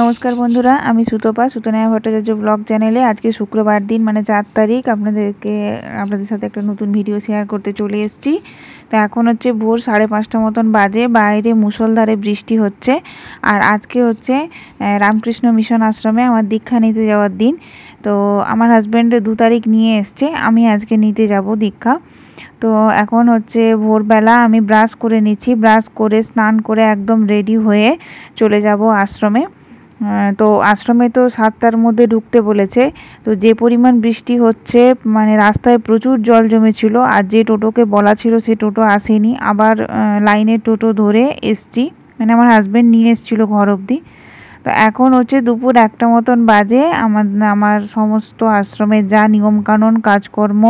নমস্কার বন্ধুরা আমি সুতপা সুতনায়া ভট্টাচার্য ব্লগ চ্যানেলে আজকে শুক্রবার দিন মানে চার তারিখ আপনাদেরকে আপনাদের সাথে একটা নতুন ভিডিও শেয়ার করতে চলে এসেছি তো এখন হচ্ছে ভোর সাড়ে পাঁচটা মতন বাজে বাইরে মুসলধারে বৃষ্টি হচ্ছে আর আজকে হচ্ছে রামকৃষ্ণ মিশন আশ্রমে আমার দীক্ষা নিতে যাওয়ার দিন তো আমার হাজব্যান্ড দু তারিখ নিয়ে এসছে আমি আজকে নিতে যাব দীক্ষা তো এখন হচ্ছে ভোরবেলা আমি ব্রাশ করে নিচ্ছি ব্রাশ করে স্নান করে একদম রেডি হয়ে চলে যাব আশ্রমে তো আশ্রমে তো সাতটার মধ্যে ঢুকতে বলেছে তো যে পরিমাণ বৃষ্টি হচ্ছে মানে রাস্তায় প্রচুর জল জমেছিল আর যে টোটোকে বলা ছিল সে টোটো আসেনি আবার লাইনের টোটো ধরে এসছি মানে আমার হাজব্যান্ড নিয়ে এসেছিলো ঘর অবধি তো এখন হচ্ছে দুপুর একটা মতন বাজে আমার আমার সমস্ত আশ্রমের যা নিয়মকানুন কাজকর্ম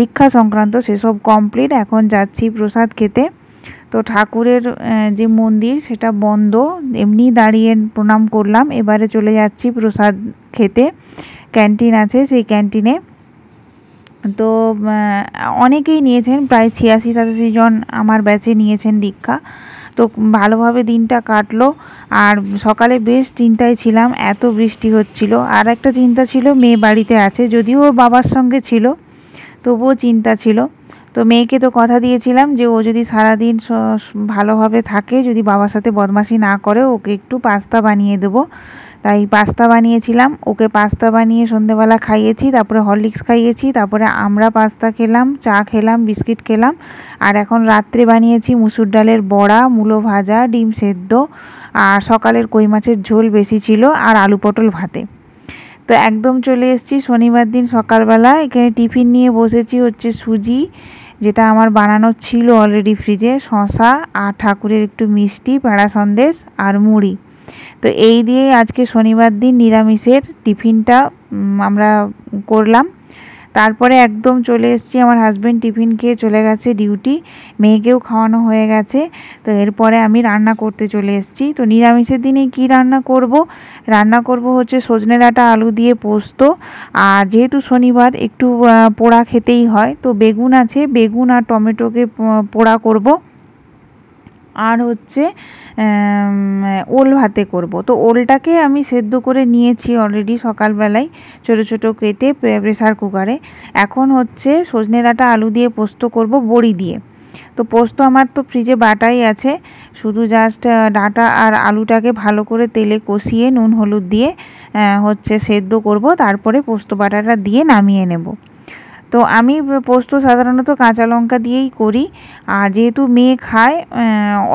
দীক্ষা সংক্রান্ত সেসব কমপ্লিট এখন যাচ্ছি প্রসাদ খেতে তো ঠাকুরের যে মন্দির সেটা বন্ধ এমনি দাঁড়িয়ে প্রণাম করলাম এবারে চলে যাচ্ছি প্রসাদ খেতে ক্যান্টিন আছে সেই ক্যান্টিনে তো অনেকেই নিয়েছেন প্রায় ছিয়াশি সাতাশি জন আমার ব্যাচে নিয়েছেন দীক্ষা তো ভালোভাবে দিনটা কাটলো আর সকালে বেশ চিন্তায় ছিলাম এত বৃষ্টি হচ্ছিল আর একটা চিন্তা ছিল মেয়ে বাড়িতে আছে যদিও বাবার সঙ্গে ছিল তবুও চিন্তা ছিল তো মেয়েকে তো কথা দিয়েছিলাম যে ও যদি সারাদিন ভালোভাবে থাকে যদি বাবার সাথে বদমাশি না করে ওকে একটু পাস্তা বানিয়ে দেবো তাই পাস্তা বানিয়েছিলাম ওকে পাস্তা বানিয়ে সন্ধেবেলা খাইয়েছি তারপরে হরলিক্স খাইয়েছি তারপরে আমরা পাস্তা খেলাম চা খেলাম বিস্কিট খেলাম আর এখন রাত্রে বানিয়েছি মুসুর ডালের বড়া মূলো ভাজা ডিম সেদ্ধ আর সকালের কই মাছের ঝোল বেশি ছিল আর আলু পটল ভাতে তো একদম চলে এসেছি শনিবার দিন সকালবেলা এখানে টিফিন নিয়ে বসেছি হচ্ছে সুজি যেটা আমার বানানো ছিল অলরেডি ফ্রিজে শশা আর ঠাকুরের একটু মিষ্টি প্যাড়া সন্দেশ আর মুড়ি তো এই দিয়েই আজকে শনিবার দিন নিরামিষের টিফিনটা আমরা করলাম তারপরে একদম চলে এসেছি আমার হাজব্যান্ড টিফিন খেয়ে চলে গেছে ডিউটি মেয়েকেও খাওয়ানো হয়ে গেছে তো এরপরে আমি রান্না করতে চলে এসেছি তো নিরামিষের দিনে কি রান্না করব রান্না করব হচ্ছে সজনে ডাটা আলু দিয়ে পোস্ত আর যেহেতু শনিবার একটু পোড়া খেতেই হয় তো বেগুন আছে বেগুন আর টমেটোকে পোড়া করব আর হচ্ছে ওল ভাতে করব তো ওলটাকে আমি সেদ্ধ করে নিয়েছি অলরেডি সকালবেলায় ছোট ছোট কেটে প্রেসার কুকারে এখন হচ্ছে সজনে ডাঁটা আলু দিয়ে পোস্ত করব বড়ি দিয়ে তো পোস্ত আমার তো ফ্রিজে বাটাই আছে শুধু জাস্ট ডাঁটা আর আলুটাকে ভালো করে তেলে কষিয়ে নুন হলুদ দিয়ে হচ্ছে সেদ্ধ করব তারপরে পোস্ত বাটাটা দিয়ে নামিয়ে নেব তো আমি পোস্ত সাধারণত কাঁচা লঙ্কা দিয়েই করি আর যেহেতু মেয়ে খায়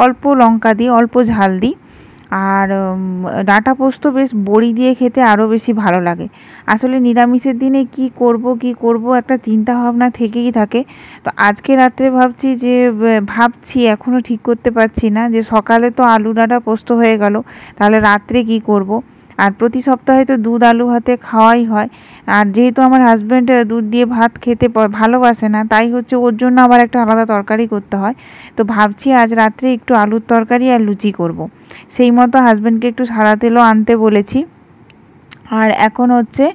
অল্প লঙ্কা দিই অল্প ঝাল দিই আর ডাঁটা পোস্ত বেশ বড়ি দিয়ে খেতে আরও বেশি ভালো লাগে আসলে নিরামিষের দিনে কি করব কি করব একটা চিন্তা ভাবনা থেকেই থাকে তো আজকে রাত্রে ভাবছি যে ভাবছি এখনও ঠিক করতে পারছি না যে সকালে তো আলু ডাঁটা পোস্ত হয়ে গেল তাহলে রাত্রে কি করব। আর প্রতি সপ্তাহে তো দুধ আলু ভাতে খাওয়াই হয় আর যেহেতু আমার হাজব্যান্ড দুধ দিয়ে ভাত খেতে ভালোবাসে না তাই হচ্ছে ওর জন্য আবার একটা আলাদা তরকারি করতে হয় তো ভাবছি আজ রাত্রে একটু আলুর তরকারি আর লুচি করব। সেই মতো হাজব্যান্ডকে একটু সারা তেলও আনতে বলেছি আর এখন হচ্ছে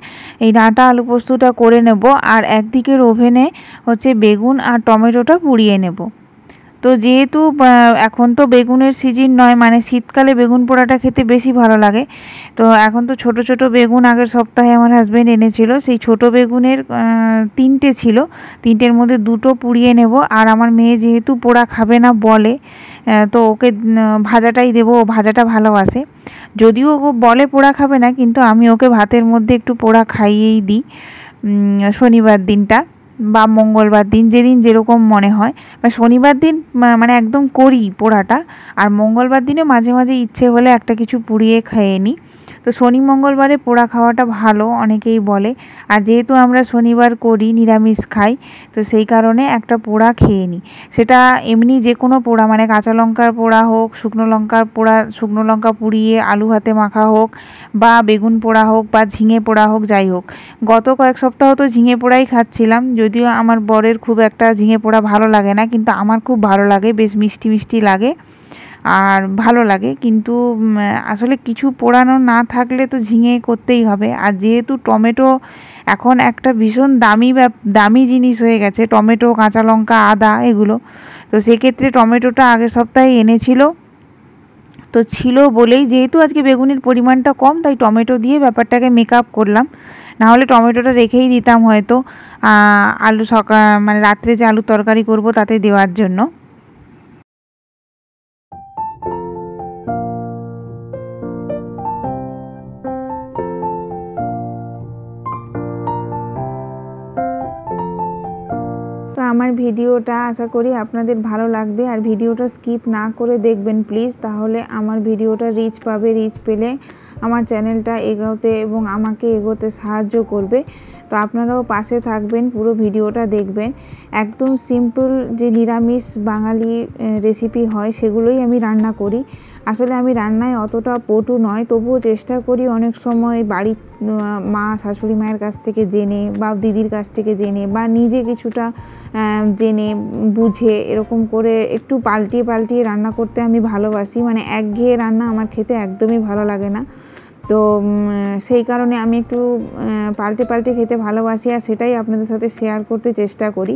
এই ডাঁটা আলু পোস্তটা করে নেব আর একদিকের ওভেনে হচ্ছে বেগুন আর টমেটোটা পুড়িয়ে নেব তো যেহেতু এখন তো বেগুনের সিজন নয় মানে শীতকালে বেগুন পোড়াটা খেতে বেশি ভালো লাগে তো এখন তো ছোট ছোট বেগুন আগের সপ্তাহে আমার হাজব্যান্ড এনেছিল সেই ছোট বেগুনের তিনটে ছিল তিনটের মধ্যে দুটো পুড়িয়ে নেব আর আমার মেয়ে যেহেতু পোড়া খাবে না বলে তো ওকে ভাজাটাই দেবো ও ভাজাটা ভালোবাসে যদিও ও বলে পোড়া খাবে না কিন্তু আমি ওকে ভাতের মধ্যে একটু পোড়া খাইয়েই দিই শনিবার দিনটা বা মঙ্গলবার দিন যেদিন যেরকম মনে হয় বা শনিবার দিন মানে একদম করি পোড়াটা আর মঙ্গলবার দিনে মাঝে মাঝে ইচ্ছে হলে একটা কিছু পুড়িয়ে খেয়ে নিই তো শনি মঙ্গলবারে পোড়া খাওয়াটা ভালো অনেকেই বলে আর যেহেতু আমরা শনিবার করি নিরামিষ খাই তো সেই কারণে একটা পোড়া খেয়ে নিই সেটা এমনি যে কোনো পোড়া মানে কাঁচা লঙ্কার পোড়া হোক শুকনো লঙ্কার পোড়া শুকনো লঙ্কা পুড়িয়ে আলু হাতে মাখা হোক বা বেগুন পোড়া হোক বা ঝিঙে পোড়া হোক যাই হোক গত কয়েক সপ্তাহ তো ঝিঙে পোড়াই খাচ্ছিলাম যদিও আমার বরের খুব একটা ঝিঙে পোড়া ভালো লাগে না কিন্তু আমার খুব ভালো লাগে বেশ মিষ্টি মিষ্টি লাগে আর ভালো লাগে কিন্তু আসলে কিছু পোড়ানো না থাকলে তো ঝিঙে করতেই হবে আর যেহেতু টমেটো এখন একটা ভীষণ দামি দামি জিনিস হয়ে গেছে টমেটো কাঁচা লঙ্কা আদা এগুলো তো সেক্ষেত্রে টমেটোটা আগের সপ্তাহে এনেছিল তো ছিল বলেই যেহেতু আজকে বেগুনের পরিমাণটা কম তাই টমেটো দিয়ে ব্যাপারটাকে মেক আপ করলাম নাহলে টমেটোটা রেখেই দিতাম হয়তো আলু সকাল মানে রাত্রে যে আলু তরকারি করব তাতে দেওয়ার জন্য ভিডিওটা আশা করি আপনাদের ভালো লাগবে আর ভিডিওটা স্কিপ না করে দেখবেন প্লিজ তাহলে আমার ভিডিওটা রিচ পাবে রিচ পেলে আমার চ্যানেলটা এগোতে এবং আমাকে এগোতে সাহায্য করবে তো আপনারাও পাশে থাকবেন পুরো ভিডিওটা দেখবেন একদম সিম্পল যে নিরামিষ বাঙালি রেসিপি হয় সেগুলোই আমি রান্না করি আসলে আমি রান্নায় অতটা পটু নয় তবুও চেষ্টা করি অনেক সময় বাড়ির মা শাশুড়ি মায়ের কাছ থেকে জেনে বা দিদির কাছ থেকে জেনে বা নিজে কিছুটা জেনে বুঝে এরকম করে একটু পাল্টিয়ে পাল্টিয়ে রান্না করতে আমি ভালোবাসি মানে একঘেয়ে রান্না আমার খেতে একদমই ভালো লাগে না তো সেই কারণে আমি একটু পাল্টে পাল্টে খেতে ভালোবাসি আর সেটাই আপনাদের সাথে শেয়ার করতে চেষ্টা করি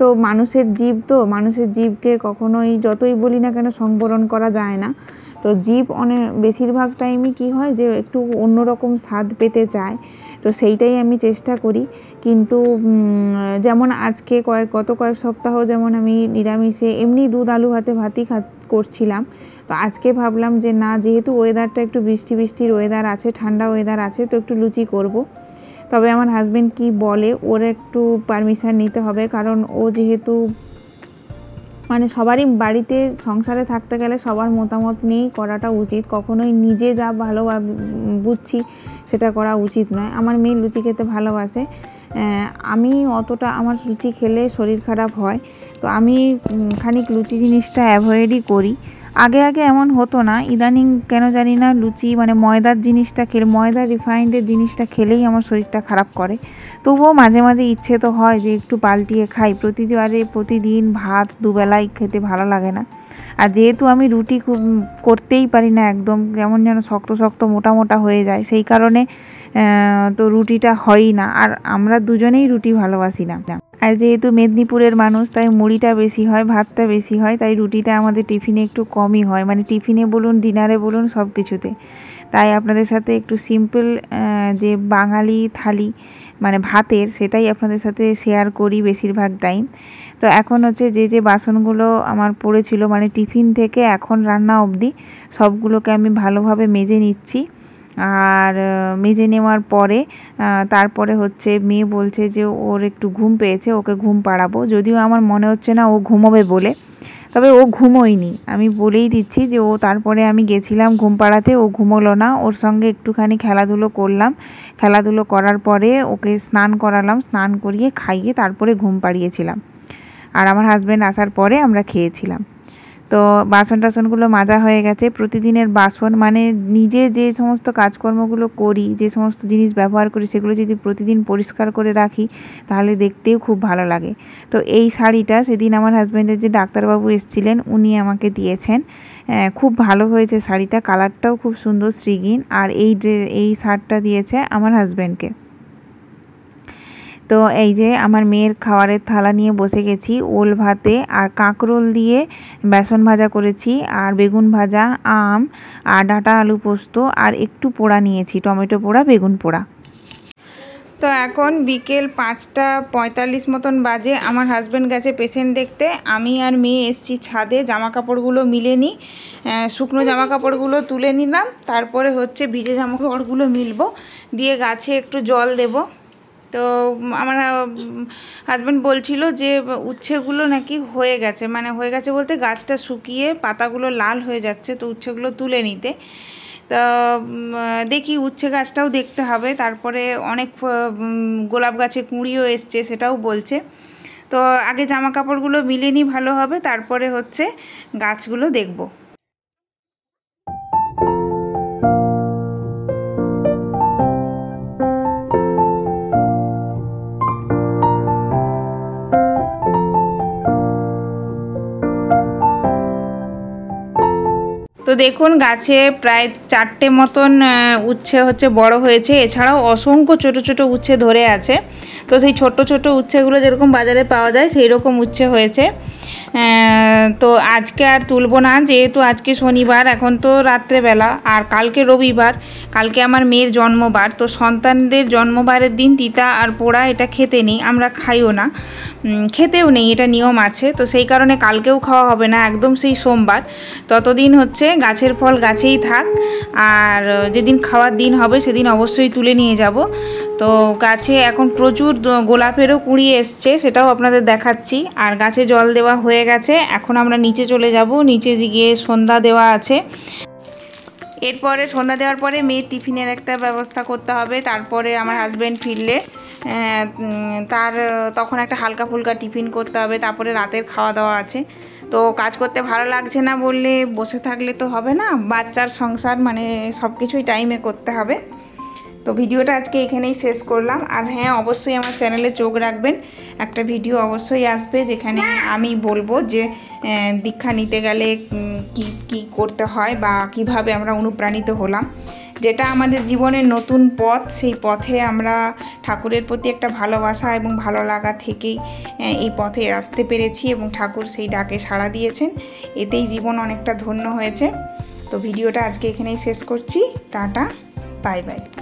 তো মানুষের জীব তো মানুষের জীবকে কখনোই যতই বলি না কেন সংবরণ করা যায় না তো জীব অনেক বেশিরভাগ টাইমই কী হয় যে একটু অন্যরকম স্বাদ পেতে চায় তো সেইটাই আমি চেষ্টা করি কিন্তু যেমন আজকে কয়েক গত কয়েক সপ্তাহ যেমন আমি নিরামিষে এমনি দুধ আলু হাতে ভাতই খা করছিলাম তো আজকে ভাবলাম যে না যেহেতু ওয়েদারটা একটু বৃষ্টি বৃষ্টির ওয়েদার আছে ঠান্ডা ওয়েদার আছে তো একটু লুচি করব তবে আমার হাজব্যান্ড কি বলে ওর একটু পারমিশন নিতে হবে কারণ ও যেহেতু মানে সবারই বাড়িতে সংসারে থাকতে গেলে সবার মতামত নিয়েই করাটা উচিত কখনোই নিজে যা ভালো বুঝছি সেটা করা উচিত নয় আমার মেয়ে লুচি খেতে ভালোবাসে আমি অতটা আমার লুচি খেলে শরীর খারাপ হয় তো আমি খানিক লুচি জিনিসটা অ্যাভয়েডই করি আগে আগে এমন হতো না ইদানিং কেন জানি না লুচি মানে ময়দার জিনিসটা খেলে ময়দা রিফাইন্ডের জিনিসটা খেলেই আমার শরীরটা খারাপ করে তবুও মাঝে মাঝে ইচ্ছে তো হয় যে একটু পাল্টিয়ে খাই প্রতিবারে প্রতিদিন ভাত দুবেলাই খেতে ভালো লাগে না আর যেহেতু আমি রুটি খুব করতেই পারি না একদম কেমন যেন শক্ত শক্ত মোটা মোটা হয়ে যায় সেই কারণে তো রুটিটা হয়ই না আর আমরা দুজনেই রুটি ভালোবাসি না আর যেহেতু মেদিনীপুরের মানুষ তাই মুড়িটা বেশি হয় ভাতটা বেশি হয় তাই রুটিটা আমাদের টিফিনে একটু কমই হয় মানে টিফিনে বলুন ডিনারে বলুন সব কিছুতে তাই আপনাদের সাথে একটু সিম্পল যে বাঙালি থালি মানে ভাতের সেটাই আপনাদের সাথে শেয়ার করি বেশিরভাগ টাইম তো এখন হচ্ছে যে যে বাসনগুলো আমার পড়েছিল মানে টিফিন থেকে এখন রান্না অবধি সবগুলোকে আমি ভালোভাবে মেজে নিচ্ছি আর মেজে নেওয়ার পরে তারপরে হচ্ছে মেয়ে বলছে যে ওর একটু ঘুম পেয়েছে ওকে ঘুম পাড়াবো যদিও আমার মনে হচ্ছে না ও ঘুমোবে বলে তবে ও ঘুমোয়নি আমি বলেই দিচ্ছি যে ও তারপরে আমি গেছিলাম ঘুম পাড়াতে ও ঘুমোলো না ওর সঙ্গে একটুখানি খেলাধুলো করলাম খেলাধুলো করার পরে ওকে স্নান করালাম স্নান করিয়ে খাইয়ে তারপরে ঘুম পাড়িয়েছিলাম আর আমার হাজব্যান্ড আসার পরে আমরা খেয়েছিলাম তো বাসন টাসনগুলো মাজা হয়ে গেছে প্রতিদিনের বাসন মানে নিজে যে সমস্ত কাজকর্মগুলো করি যে সমস্ত জিনিস ব্যবহার করি সেগুলো যদি প্রতিদিন পরিষ্কার করে রাখি তাহলে দেখতেও খুব ভালো লাগে তো এই শাড়িটা সেদিন আমার হাজব্যান্ডের যে ডাক্তারবাবু এসছিলেন উনি আমাকে দিয়েছেন হ্যাঁ, খুব ভালো হয়েছে শাড়িটা কালারটাও খুব সুন্দর শ্রীগিন আর এই এই শার্টটা দিয়েছে আমার হাজব্যান্ডকে তো এই যে আমার মেয়ের খাবারের থালা নিয়ে বসে গেছি ওল ভাতে আর কাঁকরোল দিয়ে বেসন ভাজা করেছি আর বেগুন ভাজা আম আর ডাটা আলু পোস্ত আর একটু পোড়া নিয়েছি টমেটো পোড়া বেগুন পোড়া তো এখন বিকেল পাঁচটা পঁয়তাল্লিশ মতন বাজে আমার হাজব্যান্ড গেছে পেশেন্ট দেখতে আমি আর মেয়ে এসছি ছাদে জামা কাপড়গুলো মিলে নিই শুকনো জামা কাপড়গুলো তুলে নিলাম তারপরে হচ্ছে ভিজে জামা কাপড়গুলো মিলবো দিয়ে গাছে একটু জল দেবো তো আমার হাজব্যান্ড বলছিল যে উচ্ছেগুলো নাকি হয়ে গেছে মানে হয়ে গেছে বলতে গাছটা শুকিয়ে পাতাগুলো লাল হয়ে যাচ্ছে তো উচ্ছেগুলো তুলে নিতে তা দেখি উচ্ছে গাছটাও দেখতে হবে তারপরে অনেক গোলাপ গাছে কুঁড়িও এসছে সেটাও বলছে তো আগে জামা কাপড়গুলো মিলেনি ভালো হবে তারপরে হচ্ছে গাছগুলো দেখবো তো দেখুন গাছে প্রায় চারটে মতন উচ্ছে হচ্ছে বড় হয়েছে এছাড়াও অসংখ্য ছোট ছোট উচ্ছে ধরে আছে তো সেই ছোট ছোট উচ্ছেগুলো যেরকম বাজারে পাওয়া যায় সেই রকম উচ্ছে হয়েছে তো আজকে আর তুলবো না যেহেতু আজকে শনিবার এখন তো রাত্রেবেলা আর কালকে রবিবার কালকে আমার মেয়ের জন্মবার তো সন্তানদের জন্মবারের দিন তিতা আর পোড়া এটা খেতে নেই আমরা খাইও না খেতেও নেই এটা নিয়ম আছে তো সেই কারণে কালকেও খাওয়া হবে না একদম সেই সোমবার ততদিন হচ্ছে গাছের ফল গাছেই থাক আর যেদিন খাওয়ার দিন হবে সেদিন অবশ্যই তুলে নিয়ে যাব তো গাছে এখন প্রচুর গোলাপেরও কুঁড়ি এসছে সেটাও আপনাদের দেখাচ্ছি আর গাছে জল দেওয়া হয়ে গেছে এখন আমরা নিচে চলে যাব নিচে গিয়ে সন্ধ্যা দেওয়া আছে এরপরে সন্ধ্যা দেওয়ার পরে মেয়ের টিফিনের একটা ব্যবস্থা করতে হবে তারপরে আমার হাজব্যান্ড ফিরলে হ্যাঁ, তার তখন একটা হালকা ফুলকা টিফিন করতে হবে তারপরে রাতের খাওয়া দাওয়া আছে তো কাজ করতে ভালো লাগছে না বললে বসে থাকলে তো হবে না বাচ্চার সংসার মানে সব কিছুই টাইমে করতে হবে তো ভিডিওটা আজকে এখানেই শেষ করলাম আর হ্যাঁ অবশ্যই আমার চ্যানেলে চোখ রাখবেন একটা ভিডিও অবশ্যই আসবে যেখানে আমি বলবো যে দীক্ষা নিতে গেলে কি কি করতে হয় বা কিভাবে আমরা অনুপ্রাণিত হলাম যেটা আমাদের জীবনের নতুন পথ সেই পথে আমরা ঠাকুরের প্রতি একটা ভালোবাসা এবং ভালো লাগা থেকেই এই পথে আসতে পেরেছি এবং ঠাকুর সেই ডাকে সাড়া দিয়েছেন এতেই জীবন অনেকটা ধন্য হয়েছে তো ভিডিওটা আজকে এখানেই শেষ করছি টাটা বাই বাই